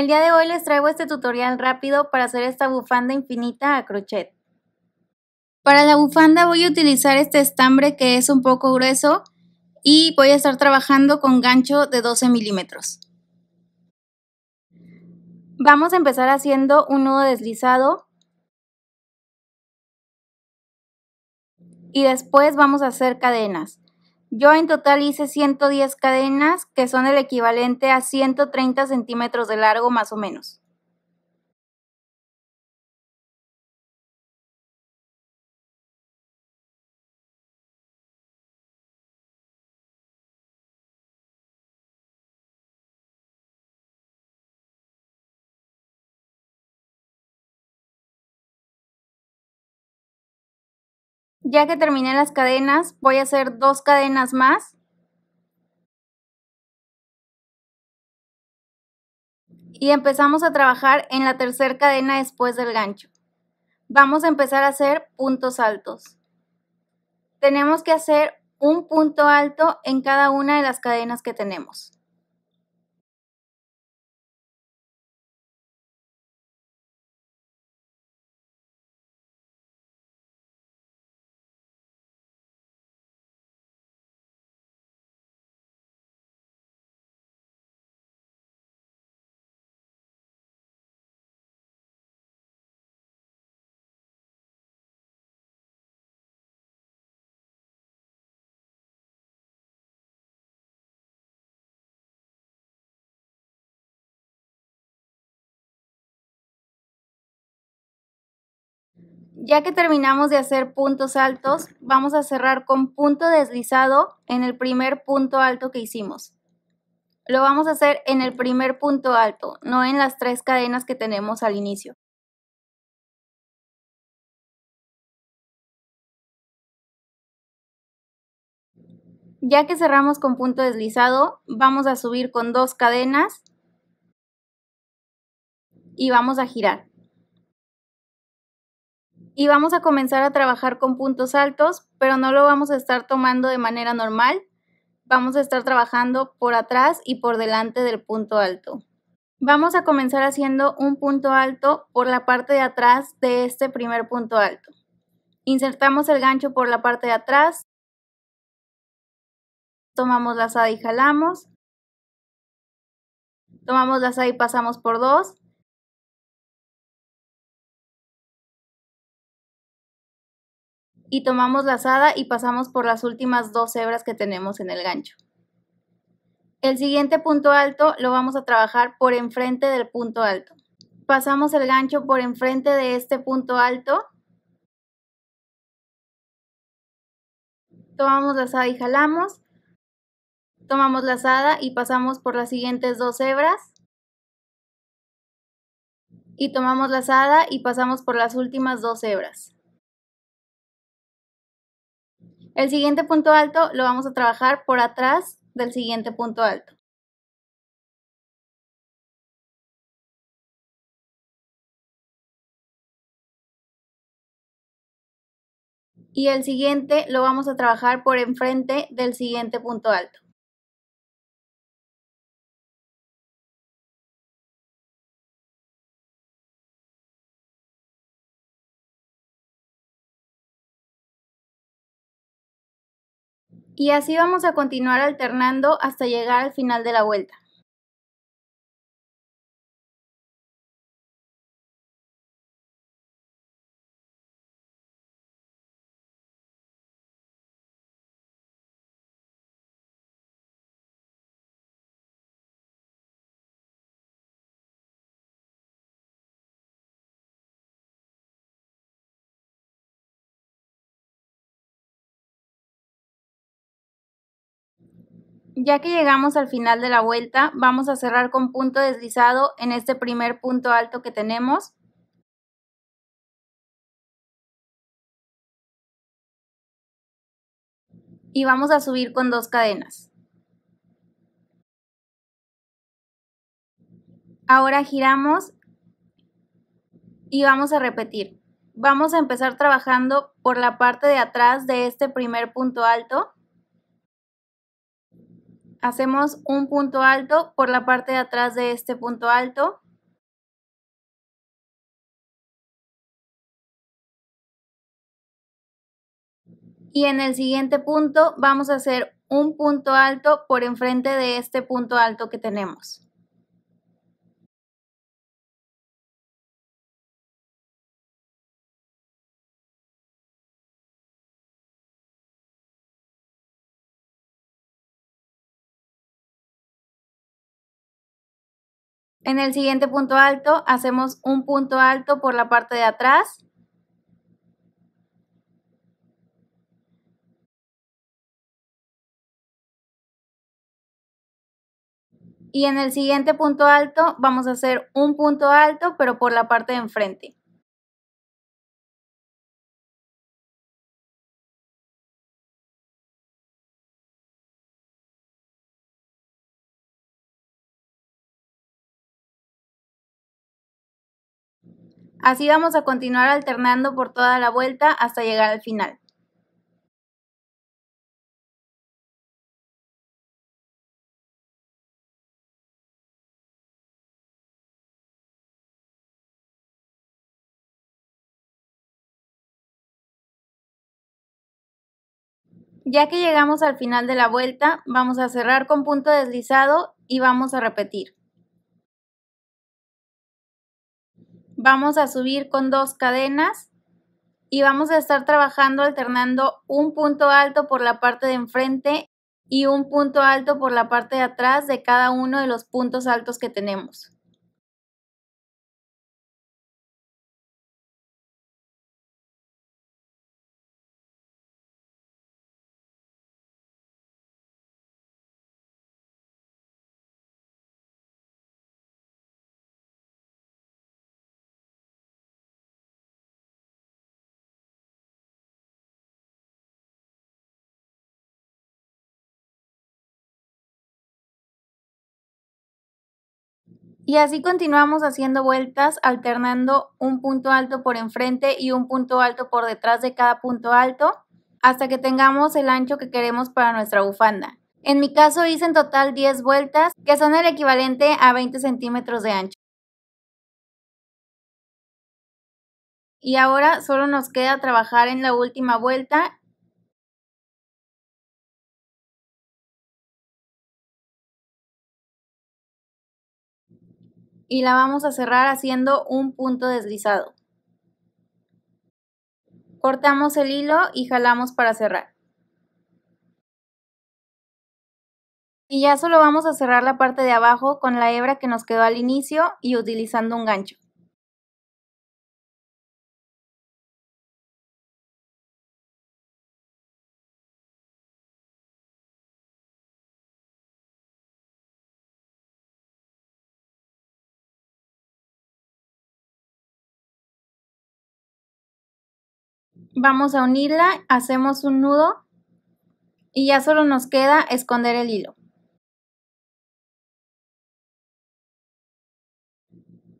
El día de hoy les traigo este tutorial rápido para hacer esta bufanda infinita a crochet. Para la bufanda voy a utilizar este estambre que es un poco grueso y voy a estar trabajando con gancho de 12 milímetros. Vamos a empezar haciendo un nudo deslizado y después vamos a hacer cadenas. Yo en total hice 110 cadenas, que son el equivalente a 130 centímetros de largo más o menos. Ya que terminé las cadenas, voy a hacer dos cadenas más. Y empezamos a trabajar en la tercera cadena después del gancho. Vamos a empezar a hacer puntos altos. Tenemos que hacer un punto alto en cada una de las cadenas que tenemos. ya que terminamos de hacer puntos altos, vamos a cerrar con punto deslizado en el primer punto alto que hicimos. Lo vamos a hacer en el primer punto alto, no en las tres cadenas que tenemos al inicio. Ya que cerramos con punto deslizado, vamos a subir con dos cadenas y vamos a girar y vamos a comenzar a trabajar con puntos altos, pero no lo vamos a estar tomando de manera normal. Vamos a estar trabajando por atrás y por delante del punto alto. Vamos a comenzar haciendo un punto alto por la parte de atrás de este primer punto alto. Insertamos el gancho por la parte de atrás. Tomamos la lazada y jalamos. Tomamos la lazada y pasamos por dos. y tomamos la y pasamos por las últimas dos hebras que tenemos en el gancho. El siguiente punto alto lo vamos a trabajar por enfrente del punto alto. Pasamos el gancho por enfrente de este punto alto. Tomamos la y jalamos. Tomamos la y pasamos por las siguientes dos hebras. Y tomamos la y pasamos por las últimas dos hebras. El siguiente punto alto lo vamos a trabajar por atrás del siguiente punto alto. Y el siguiente lo vamos a trabajar por enfrente del siguiente punto alto. Y así vamos a continuar alternando hasta llegar al final de la vuelta. Ya que llegamos al final de la vuelta, vamos a cerrar con punto deslizado en este primer punto alto que tenemos. Y vamos a subir con dos cadenas. Ahora giramos y vamos a repetir. Vamos a empezar trabajando por la parte de atrás de este primer punto alto hacemos un punto alto por la parte de atrás de este punto alto. Y en el siguiente punto vamos a hacer un punto alto por enfrente de este punto alto que tenemos. En el siguiente punto alto hacemos un punto alto por la parte de atrás. Y en el siguiente punto alto vamos a hacer un punto alto pero por la parte de enfrente. Así vamos a continuar alternando por toda la vuelta hasta llegar al final. Ya que llegamos al final de la vuelta, vamos a cerrar con punto deslizado y vamos a repetir. vamos a subir con dos cadenas y vamos a estar trabajando alternando un punto alto por la parte de enfrente y un punto alto por la parte de atrás de cada uno de los puntos altos que tenemos. Y así continuamos haciendo vueltas, alternando un punto alto por enfrente y un punto alto por detrás de cada punto alto, hasta que tengamos el ancho que queremos para nuestra bufanda. En mi caso hice en total 10 vueltas, que son el equivalente a 20 centímetros de ancho. Y ahora solo nos queda trabajar en la última vuelta y la vamos a cerrar haciendo un punto deslizado. Cortamos el hilo y jalamos para cerrar. Y ya solo vamos a cerrar la parte de abajo con la hebra que nos quedó al inicio y utilizando un gancho. Vamos a unirla, hacemos un nudo y ya solo nos queda esconder el hilo.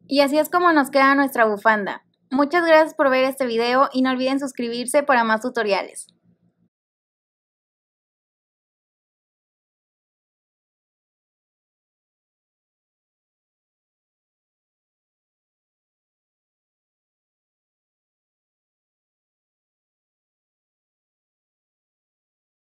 Y así es como nos queda nuestra bufanda. Muchas gracias por ver este video y no olviden suscribirse para más tutoriales.